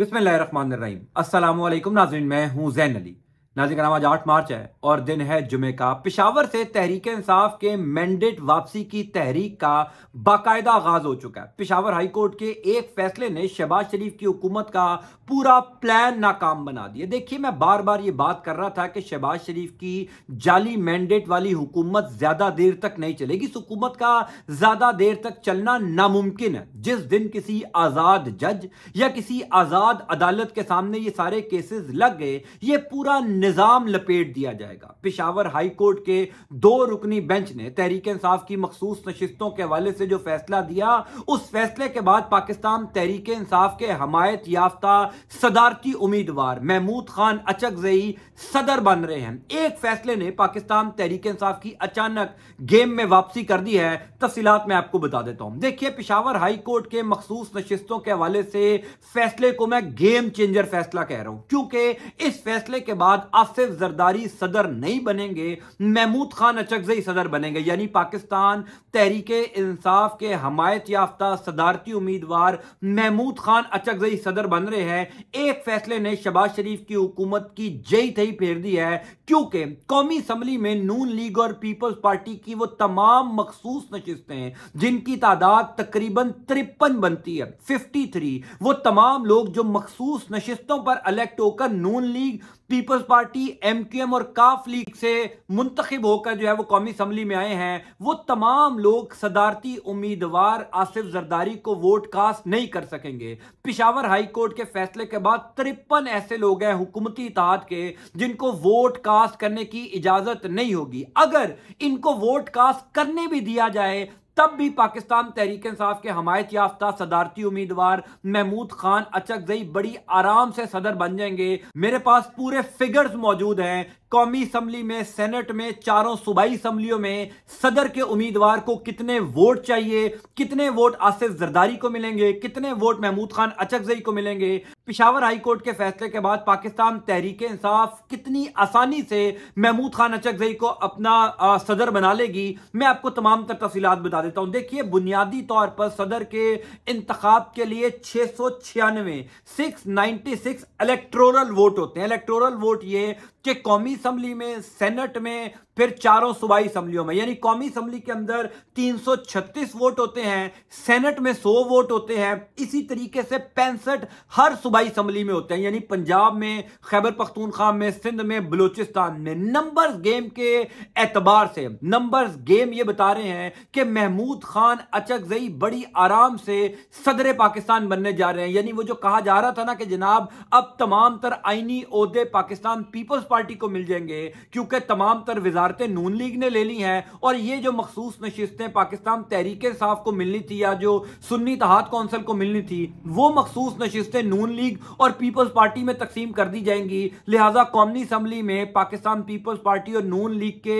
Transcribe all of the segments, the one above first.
बिस्मिल्लाम असलम नाजरीन मैं हूं जैन अली नाजिकराम आज आठ मार्च है और दिन है जुमे का पिशावर से तहरीक इंसाफ के मैंडेट वापसी की तहरीक का बाकायदा आगाज हो चुका है पिशावर हाईकोर्ट के एक फैसले ने शहबाज शरीफ की हुकूमत का पूरा प्लान नाकाम बना दिया देखिए मैं बार बार ये बात कर रहा था कि शहबाज शरीफ की जाली मैंडेट वाली हुकूमत ज्यादा देर तक नहीं चलेगी इस हुकूमत का ज्यादा देर तक चलना नामुमकिन है जिस दिन किसी आजाद जज या किसी आजाद अदालत के सामने ये सारे केसेस लग गए ये पूरा निज़ाम लपेट दिया जाएगा पिशावर हाई कोर्ट के दो रुकनी बेंच ने तहरीक इंसाफ की मखसूस नशिस्तों के हवाले से जो फैसला दिया उस फैसले के बाद पाकिस्तान तहरीक इंसाफ के हमायत याफ्ता सदारती उम्मीदवार महमूद खान अचक जई सदर बन रहे हैं एक फैसले ने पाकिस्तान तहरीक इंसाफ की अचानक गेम में वापसी कर दी है तफसीत मैं आपको बता देता हूं देखिए पिशावर हाई कोर्ट के मखसूस नशिस्तों के हवाले से फैसले को मैं गेम चेंजर फैसला कह रहा हूं क्योंकि इस फैसले के बाद आसिफ जरदारी सदर नहीं बनेंगे महमूद खान अचकजई सदर बनेंगे यानी पाकिस्तान तहरीक इंसाफ के हमायत याफ्ता सदारती उम्मीदवार महमूद खान अचकजई सदर बन रहे हैं एक फैसले ने शबाज शरीफ की हुकूमत की जई थी फेर दी है क्योंकि कौमी असम्बली में नून लीग और पीपल्स पार्टी की वो तमाम मखसूस नशिस्तें हैं जिनकी तादाद तकरीबन तिरपन बनती है फिफ्टी थ्री वो तमाम लोग जो मखसूस नशिस्तों पर अलेक्ट होकर Noon League Peoples Party Party M और काफ लीग से मुंतखब होकर जो है वो कौमी असम्बली में आए हैं वो तमाम लोग सदारती उम्मीदवार आसिफ जरदारी को वोट कास्ट नहीं कर सकेंगे पिशावर हाई कोर्ट के फैसले के बाद तिरपन ऐसे लोग हैं हुकूमती इतिहाद के जिनको वोट कास्ट करने की इजाजत नहीं होगी अगर इनको वोट कास्ट करने भी दिया जाए तब भी पाकिस्तान तहरीक इंसाफ के हमायत याफ्ता सदारती उम्मीदवार महमूद खान अचकजई बड़ी आराम से सदर बन जाएंगे मेरे पास पूरे फिगर्स मौजूद हैं कौमी असम्बली में सेनेट में चारों सूबाई असम्बलियों में सदर के उम्मीदवार को कितने वोट चाहिए कितने वोट आसिफ जरदारी को मिलेंगे कितने वोट महमूद खान अचकजई को मिलेंगे पिशावर हाई कोर्ट के फैसले के बाद पाकिस्तान तहरीक इंसाफ कितनी आसानी से महमूद खान अचकजई को अपना आ, सदर बना लेगी मैं आपको तमाम तर तफी बता देता देता तो हूं देखिए बुनियादी तौर पर सदर के इंतखाब के लिए छह सौ छियानवे six ninety six electoral vote होते हैं इलेक्ट्रोरल वोट ये कि कौमी असम्बली में सेनेट में फिर चारों सूबाई असम्बलियों में यानी कौमी असम्बली के अंदर 336 वोट होते हैं सेनेट में 100 वोट होते हैं इसी तरीके से पैंसठ हर सूबाई असम्बली में होते हैं यानी पंजाब में खैबर पख्तूनख्वा में सिंध में बलूचिस्तान में नंबर्स गेम के एतबार से नंबर्स गेम ये बता रहे हैं कि महमूद खान अचकजई बड़ी आराम से सदर पाकिस्तान बनने जा रहे हैं यानी वो जो कहा जा रहा था ना कि जनाब अब तमाम तर आइनी अहदे पाकिस्तान पीपल्स पार्टी को मिल जाएंगे क्योंकि तमाम तर वजारतें नून लीग ने ले ली हैं और ये जो मखसूस नशिस्तें पाकिस्तान तहरीक साफ को मिलनी थी या जो सुन्नी तहाद कौंसिल को मिलनी थी वो मखसूस नशिस्तें नून लीग और पीपल्स पार्टी में तकसीम कर दी जाएंगी लिहाजा कौमी असम्बली में पाकिस्तान पीपल्स पार्टी और नून लीग के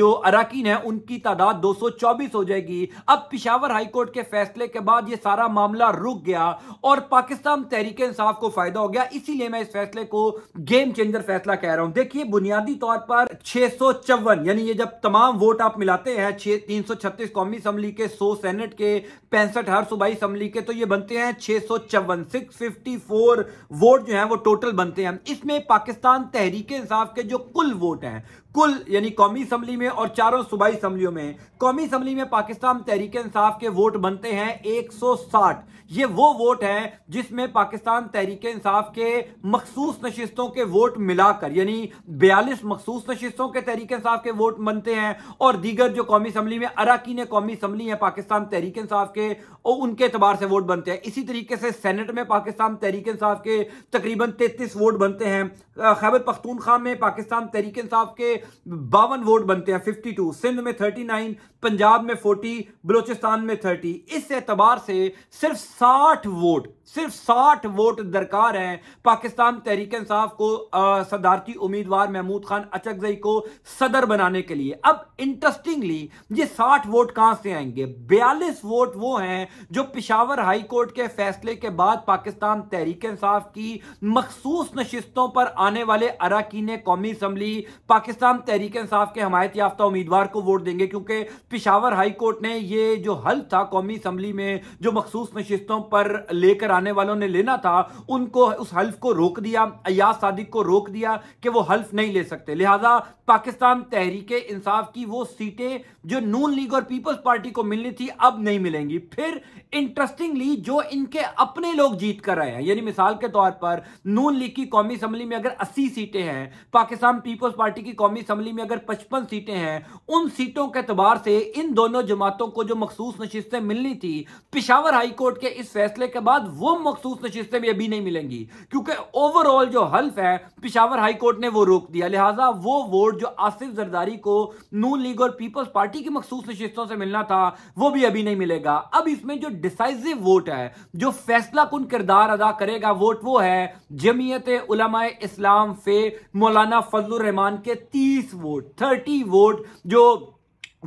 जो अरकान हैं उनकी तादाद दो सौ चौबीस हो जाएगी अब पिशावर हाईकोर्ट के फैसले के बाद ये सारा मामला रुक गया और पाकिस्तान तहरीक इंसाफ को फायदा हो गया इसीलिए मैं इस फैसले को गेम चेंजर फैसला कह कह रहा हूं देखिए बुनियादी तौर पर छह यानी ये जब तमाम वोट आप मिलाते हैं तीन सौ छत्तीस कौमी असम्बली के सो सेनेट के पैंसठ हर सूबाई असम्बली के तो ये बनते हैं छह सौ चौवन सिक्स फिफ्टी फोर वोट जो है वो टोटल बनते हैं इसमें पाकिस्तान तहरीक इंसाफ के जो कुल वोट हैं कुल यानी कौमी असम्बली में और चारों सूबाई असम्बलियों में कौमी असम्बली में पाकिस्तान तहरीक इंसाफ के वोट बनते हैं 160 ये वो वोट हैं जिसमें पाकिस्तान तहरीक इंसाफ के मखसूस नशिस्तों के वोट मिलाकर यानी 42 मखसूस नशिस्तों के तहरीक इंसाफ के वोट बनते हैं और दीगर जो कौमी असम्बली में अराकीन कौमी असम्बली है पाकिस्तान तहरीक इंसाफ के और उनके अतबार से वोट बनते हैं इसी तरीके से सेनेट में पाकिस्तान तहरीक इंसाफ के तकरीबन तैतीस वोट बनते हैं खैबर पख्तूनखा में पाकिस्तान तहरीक इंसाफ के बावन वोट बनते हैं 52 सिंध में 39 पंजाब में 40 बलूचिस्तान में 30 इस एतबार से सिर्फ 60 वोट सिर्फ 60 वोट दरकार हैं पाकिस्तान तहरीक इंसाफ को सदारती उम्मीदवार महमूद खान अचकजई को सदर बनाने के लिए अब इंटरेस्टिंगली ये 60 वोट कहां से आएंगे 42 वोट वो हैं जो पिशावर हाई कोर्ट के फैसले के बाद पाकिस्तान तहरीक इंसाफ की मखसूस नशस्तों पर आने वाले अराकीन कौमी असम्बली पाकिस्तान हम तहरीक इंसाफ के हमायत याफ्ता उम्मीदवार को वोट देंगे क्योंकि पिशावर हाई कोर्ट ने ये जो हल था कौमी असम्बली में जो मखसूस नशितों पर लेकर आने वालों ने लेना था उनको उस हल्फ को रोक दिया अयाज सादिक को रोक दिया कि वो हल्फ नहीं ले सकते लिहाजा पाकिस्तान तहरीक इंसाफ की वो सीटें जो नून लीग और पीपल्स पार्टी को मिलनी थी अब नहीं मिलेंगी फिर इंटरेस्टिंगली जो इनके अपने लोग जीत कर रहे हैं यानी मिसाल के तौर पर नून लीग की कौमी असम्बली में अगर अस्सी सीटें हैं पाकिस्तान पीपल्स पार्टी की कौमी कौमी असम्बली में अगर पचपन सीटें हैं उन सीटों के अतबार से इन दोनों जमातों को जो मखसूस नशिस्तें मिलनी थी पिशावर हाईकोर्ट के इस फैसले के बाद वो मखसूस नशिस्तें भी अभी नहीं मिलेंगी क्योंकि ओवरऑल जो हल्फ है पिशावर हाईकोर्ट ने वो रोक दिया लिहाजा वो वोट जो आसिफ जरदारी को नू लीग और पीपल्स पार्टी की मखसूस नशिस्तों से मिलना था वो भी अभी नहीं मिलेगा अब इसमें जो डिसाइसिव वोट है जो फैसला कुन किरदार अदा करेगा वोट वो है जमीयत उलमा इस्लाम फे मौलाना फजल रहमान के तीन तीस वोट थर्टी वोट जो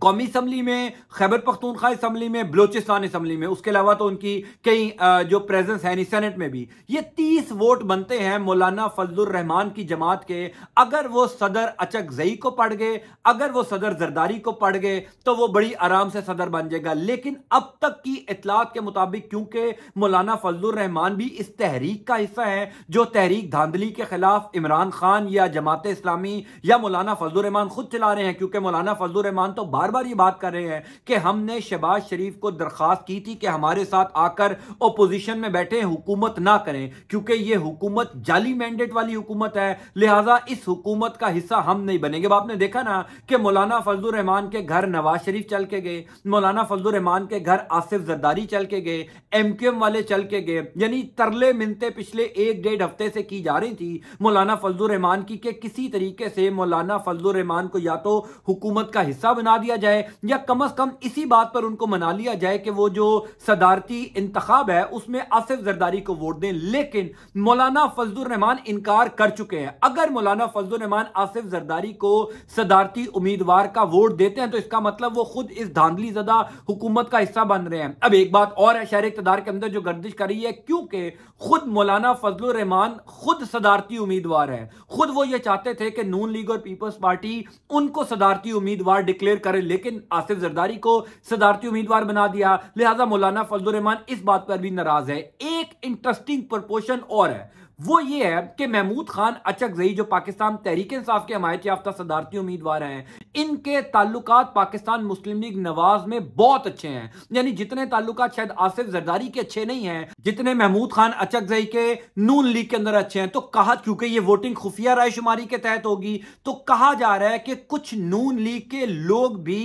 कौमी असम्बली में खैबर पख्तूनखा इसम्बली में बलोचिस्तान इसम्बली में उसके अलावा तो उनकी कई जो प्रेजेंस है सेनेट में भी ये तीस वोट बनते हैं मौलाना फजलरहमान की जमात के अगर वो सदर अचक जई को पढ़ गए अगर वो सदर जरदारी को पढ़ गए तो वो बड़ी आराम से सदर बन जाएगा लेकिन अब तक की इतलात के मुताबिक क्योंकि मौलाना फजलरहमान भी इस तहरीक का हिस्सा है जो तहरीक धांधली के खिलाफ इमरान खान या जमात इस्लामी या मौलाना फजलरहमान खुद चला रहे हैं क्योंकि मौलाना फजलरहमान तो बार बार ये बात कर रहे हैं कि हमने शहबाज शरीफ को दरख्वास्त की थी कि हमारे साथ आकर ओपोजिशन में बैठे हुकूमत ना करें क्योंकि ये हुकूमत जाली मैंडेट वाली हुकूमत है लिहाजा इस हुकूमत का हिस्सा हम नहीं बनेंगे आपने देखा ना कि मौलाना फजलुर रहमान के घर नवाज शरीफ चल के गए मौलाना फजलुर रहमान के घर आसिफ जरदारी चल के गए एम क्यू एम वाले चल के गए यानी तरले मिनते पिछले एक डेढ़ हफ्ते से की जा रही थी मौलाना फजलुर रहमान की कि किसी तरीके से मौलाना फजलुर रहमान को या तो हुकूमत का हिस्सा बना दिया दिया जाए या कम अज कम इसी बात पर उनको मना लिया जाए कि वो जो सदारती इंतब है उसमें आसिफ जरदारी को वोट दें लेकिन मौलाना फजलान इनकार कर चुके हैं अगर मौलाना फजलरहमान आसिफ जरदारी को सदारती उम्मीदवार का वोट देते हैं तो इसका मतलब वो खुद इस धांधली जदा हुकूमत का हिस्सा बन रहे हैं अब एक बात और है शहर इकतदार के अंदर जो गर्दिश कर रही है क्योंकि खुद मौलाना फजलान खुद सदारती उम्मीदवार है खुद वो ये चाहते थे कि नून लीग और पीपल्स पार्टी उनको सदारती उम्मीदवार डिक्लेयर कर रहे लेकिन आसिफ जरदारी को सदारती उम्मीदवार बना दिया लिहाजा मौलाना फजलान इस बात पर भी नाराज है एक इंटरेस्टिंग प्रपोशन और है वो ये है कि महमूद खान जई जो पाकिस्तान तहरीक इंसाफ के हमायत याफ्ता सदारती उम्मीदवार हैं इनके ताल्लुक पाकिस्तान मुस्लिम लीग नवाज में बहुत अच्छे हैं यानी जितने ताल्लुक शायद आसिफ जरदारी के अच्छे नहीं हैं जितने महमूद खान जई के नून लीग के अंदर अच्छे हैं तो कहा क्योंकि ये वोटिंग खुफिया रायशुमारी के तहत होगी तो कहा जा रहा है कि कुछ नून लीग के लोग भी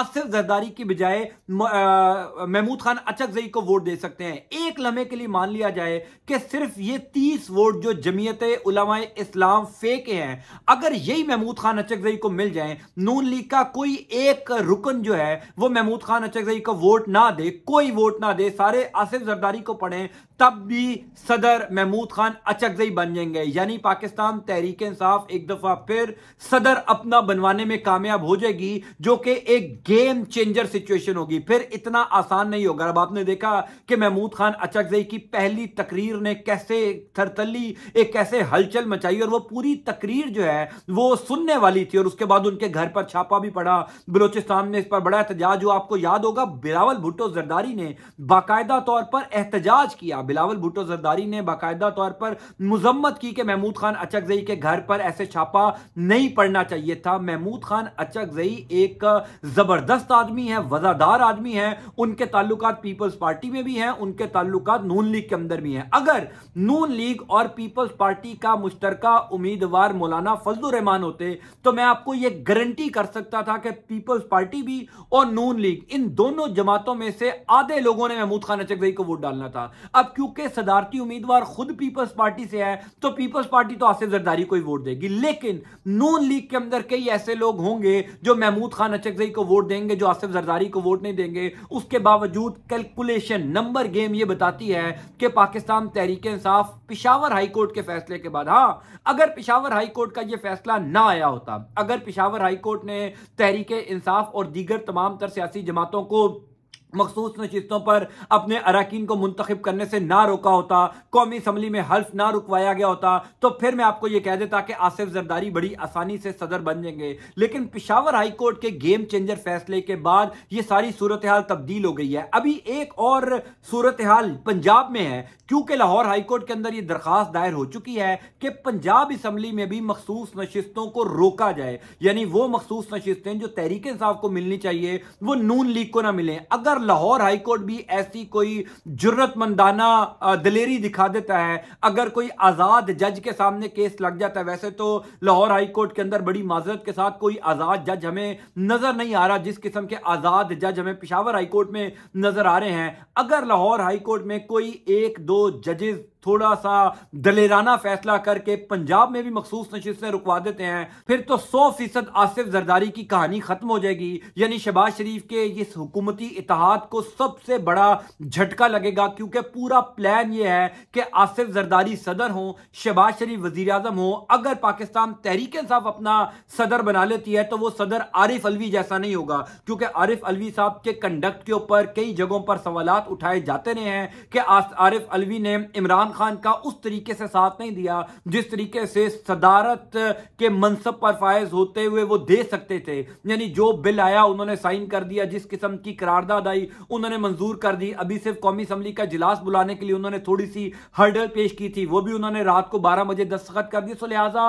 आसिफ जरदारी की बजाय महमूद खान अचकजई को वोट दे सकते हैं एक लम्हे के लिए मान लिया जाए कि सिर्फ ये तीस वोट जो जमीयत उलमा इस्लाम फेक हैं अगर यही महमूद खान अचकजई को मिल जाए नून लीग का कोई एक रुकन जो है वो महमूद खान अचकजई को वोट ना दे कोई वोट ना दे सारे आसिफ जरदारी को पढ़ें तब भी सदर महमूद खान अचकजई बन जाएंगे यानी पाकिस्तान तहरीक इंसाफ एक दफ़ा फिर सदर अपना बनवाने में कामयाब हो जाएगी जो कि एक गेम चेंजर सिचुएशन होगी फिर इतना आसान नहीं होगा अब आपने देखा कि महमूद खान अचकजई की पहली तकरीर ने कैसे थरतली एक कैसे हलचल मचाई और वो पूरी तकरीर जो है वो सुनने वाली थी और उसके बाद उनके घर पर छापा भी पड़ा बलोचिस्तान में इस पर बड़ा एहतजाज जो आपको याद होगा बिलावल भुट्टो जरदारी ने बाकायदा तौर पर एहतजाज किया बिलावल भुट्टो जरदारी ने बाकायदा तौर पर मजम्मत की कि महमूद खान अचकजई के घर पर ऐसे छापा नहीं पड़ना चाहिए था महमूद खान अचकजई एक जबरदस्त आदमी है वजादार आदमी है उनके ताल्लुक पीपल्स पार्टी में भी हैं उनके ताल्लुक नून लीग के अंदर भी हैं अगर नून लीग और पीपल्स पार्टी का मुश्तरक उम्मीदवार मौलाना फजलान होते तो मैं आपको यह गारंटी कर सकता था कि पीपल्स पार्टी भी और नून लीग इन दोनों जमातों में से आधे लोगों ने महमूद खान अचकजई को वोट डालना था अब क्योंकि सदारती उम्मीदवार खुद पीपल्स पार्टी से है तो पीपल्स पार्टी तो आसिफ जरदारी को ही वोट देगी लेकिन नून लीग के अंदर कई ऐसे लोग होंगे जो महमूद खान अचकजई को वोट देंगे जो आसिफ जरदारी को वोट नहीं देंगे उसके बावजूद कैलकुलेशन नंबर गेम ये बताती है कि पाकिस्तान तहरीक इंसाफ पिशावर हाईकोर्ट के फैसले के बाद हाँ अगर पिशावर हाईकोर्ट का यह फैसला ना आया होता अगर पिशावर हाईकोर्ट ने तहरीक इंसाफ और दीगर तमाम तर सियासी जमातों को मखसूस नशितों पर अपने अरकान को मुंतखब करने से ना रोका होता कौमी असम्बली में हल्फ ना रुकवाया गया होता तो फिर मैं आपको यह कह देता कि आसिफ जरदारी बड़ी आसानी से सदर बन जाएंगे लेकिन पिशावर हाईकोर्ट के गेम चेंजर फैसले के बाद ये सारी सूरत हाल तब्दील हो गई है अभी एक और सूरत हाल पंजाब में है क्योंकि लाहौर हाईकोर्ट के अंदर यह दरख्वास्त दायर हो चुकी है कि पंजाब इसम्बली में भी मखसूस नशितों को रोका जाए यानी वो मखसूस नशितें जो तहरीक इंसाफ को मिलनी चाहिए वो नून लीग को ना मिलें अगर अगर लाहौर हाईकोर्ट भी ऐसी कोई जरूरतमंदाना दलेरी दिखा देता है अगर कोई आज़ाद जज के सामने केस लग जाता है वैसे तो लाहौर हाईकोर्ट के अंदर बड़ी माजरत के साथ कोई आज़ाद जज हमें नज़र नहीं आ रहा जिस किस्म के आज़ाद जज हमें पिशावर हाईकोर्ट में नज़र आ रहे हैं अगर लाहौर हाईकोर्ट में कोई एक दो जजेस थोड़ा सा दलेराना फैसला करके पंजाब में भी मखसूस नशिस्तें रुकवा देते हैं फिर तो सौ फीसद आसिफ जरदारी की कहानी खत्म हो जाएगी यानी शहबाज शरीफ के इस हुकूमती इतिहाद को सबसे बड़ा झटका लगेगा क्योंकि पूरा प्लान ये है कि आसिफ जरदारी सदर हो शहबाज शरीफ वजीर अजम हों अगर पाकिस्तान तहरीक इंसाफ अपना सदर बना लेती है तो वो सदर आरिफ अलवी जैसा नहीं होगा क्योंकि आरिफ अलवी साहब के कंडक्ट के ऊपर कई जगहों पर सवाल उठाए जाते रहे हैं कि आरिफ अलवी ने इमरान इमरान खान का उस तरीके से साथ नहीं दिया जिस तरीके से सदारत के मनसब पर फायज होते हुए वो दे सकते थे यानी जो बिल आया उन्होंने साइन कर दिया जिस किस्म की करारदाद आई उन्होंने मंजूर कर दी अभी सिर्फ कौमी असम्बली का इजलास बुलाने के लिए उन्होंने थोड़ी सी हर्डल पेश की थी वो भी उन्होंने रात को बारह बजे दस्तखत कर दिए सो लिहाजा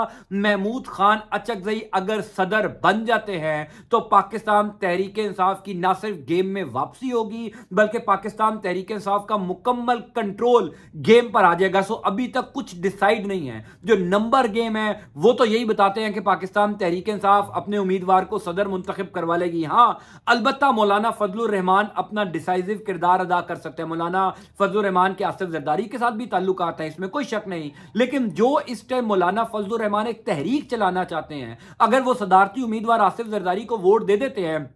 महमूद खान अचकजई अगर सदर बन जाते हैं तो पाकिस्तान तहरीक इंसाफ की ना सिर्फ गेम में वापसी होगी बल्कि पाकिस्तान तहरीक इंसाफ का मुकम्मल कंट्रोल गेम पर आ जाएगा सो अभी तक कुछ डिसाइड नहीं है जो नंबर गेम है वो तो यही बताते हैं कि पाकिस्तान तहरीक इंसाफ अपने उम्मीदवार को सदर मुंतखब करवा लेगी हाँ अलबत् मौलाना फजल रहमान अपना डिसाइजिव किरदार अदा कर सकते हैं मौलाना फजल रहमान के आसिफ जरदारी के साथ भी ताल्लुक है इसमें कोई शक नहीं लेकिन जो इस टाइम मौलाना फजल रहमान एक तहरीक चलाना चाहते हैं अगर वो सदारती उम्मीदवार आसिफ जरदारी को वोट दे देते हैं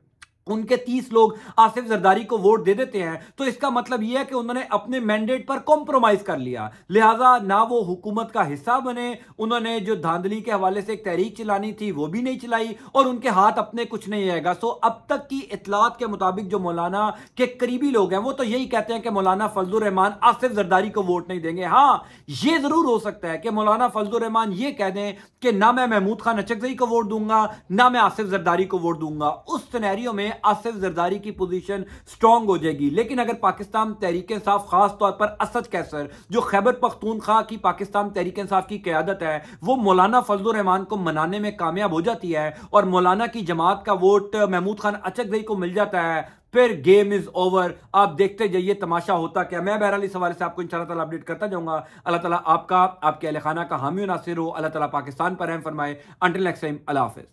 उनके तीस लोग आसिफ जरदारी को वोट दे देते हैं तो इसका मतलब यह है कि उन्होंने अपने मैंडेट पर कॉम्प्रोमाइज कर लिया लिहाजा ना वो हुकूमत का हिस्सा बने उन्होंने जो धांधली के हवाले से एक तहरीक चलानी थी वो भी नहीं चलाई और उनके हाथ अपने कुछ नहीं आएगा सो अब तक की इतलात के मुताबिक जो मौलाना के करीबी लोग हैं वो तो यही कहते हैं कि मौलाना फजलान आसिफ जरदारी को वोट नहीं देंगे हाँ ये जरूर हो सकता है कि मौलाना फजलान ये कह दें कि ना मैं महमूद खान अचकजई को वोट दूंगा ना मैं आसिफ जरदारी को वोट दूंगा उस सिनेरियो में में आसिफ जरदारी की पोजीशन स्ट्रांग हो जाएगी लेकिन अगर पाकिस्तान तहरीक इंसाफ तौर पर असद कैसर जो खैबर पख्तूनख्वा की पाकिस्तान तहरीक इंसाफ की क्यादत है वो मौलाना फजल रहमान को मनाने में कामयाब हो जाती है और मौलाना की जमात का वोट महमूद खान अचक अचकदई को मिल जाता है फिर गेम इज ओवर आप देखते जाइए तमाशा होता क्या मैं बहरहाल इस हवाले से आपको इंशाल्लाह ताला अपडेट करता जाऊंगा अल्लाह ताला आपका आपके अहल खाना का हामी नासिर हो अल्लाह ताला पाकिस्तान पर रहम फरमाए अंटिल नेक्स्ट टाइम अल्लाह हाफिज़